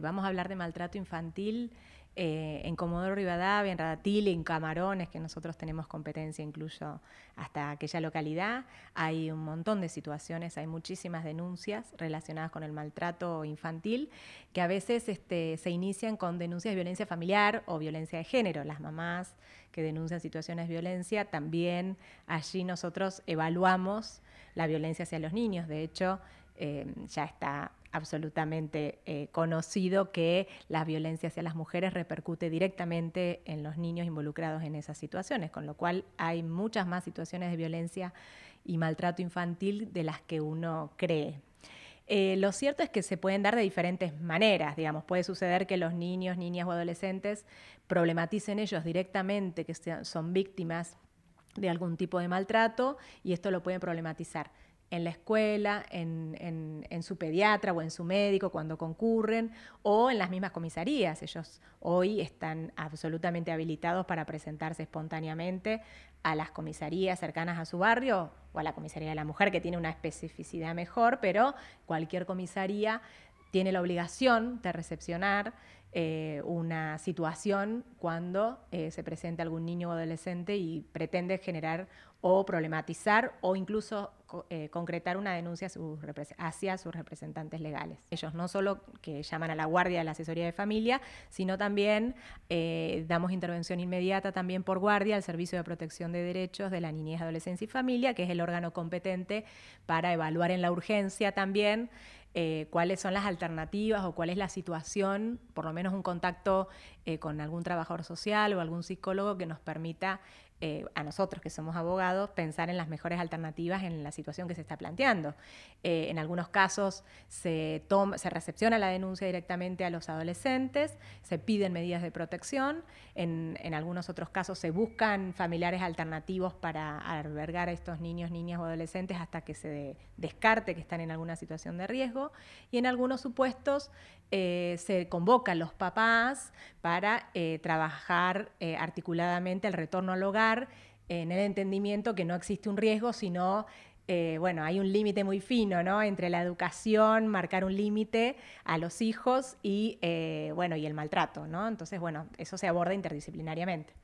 Vamos a hablar de maltrato infantil eh, en Comodoro Rivadavia, en Radatil, en Camarones, que nosotros tenemos competencia incluso hasta aquella localidad. Hay un montón de situaciones, hay muchísimas denuncias relacionadas con el maltrato infantil, que a veces este, se inician con denuncias de violencia familiar o violencia de género. Las mamás que denuncian situaciones de violencia, también allí nosotros evaluamos la violencia hacia los niños. De hecho, eh, ya está absolutamente eh, conocido que la violencia hacia las mujeres repercute directamente en los niños involucrados en esas situaciones, con lo cual hay muchas más situaciones de violencia y maltrato infantil de las que uno cree. Eh, lo cierto es que se pueden dar de diferentes maneras, digamos, puede suceder que los niños, niñas o adolescentes problematicen ellos directamente que son víctimas de algún tipo de maltrato y esto lo pueden problematizar en la escuela, en, su pediatra o en su médico cuando concurren, o en las mismas comisarías. Ellos hoy están absolutamente habilitados para presentarse espontáneamente a las comisarías cercanas a su barrio o a la comisaría de la mujer, que tiene una especificidad mejor, pero cualquier comisaría tiene la obligación de recepcionar eh, una situación cuando eh, se presenta algún niño o adolescente y pretende generar o problematizar o incluso eh, concretar una denuncia hacia sus representantes legales. Ellos no solo que llaman a la guardia de la asesoría de familia, sino también damos intervención inmediata también por guardia al Servicio de Protección de Derechos de la Niñez, Adolescencia y Familia, que es el órgano competente para evaluar en la urgencia también eh, cuáles son las alternativas o cuál es la situación, por lo menos un contacto eh, con algún trabajador social o algún psicólogo que nos permita eh, a nosotros que somos abogados, pensar en las mejores alternativas en la situación que se está planteando. Eh, en algunos casos se, toma, se recepciona la denuncia directamente a los adolescentes, se piden medidas de protección, en, algunos otros casos se buscan familiares alternativos para albergar a estos niños, niñas o adolescentes hasta que se descarte que están en alguna situación de riesgo y en algunos supuestos eh, se convocan los papás para trabajar articuladamente el retorno al hogar en el entendimiento que no existe un riesgo, sino, eh, bueno, hay un límite muy fino, Entre la educación, marcar un límite a los hijos y, eh, y el maltrato, ¿no? Entonces, bueno, eso se aborda interdisciplinariamente.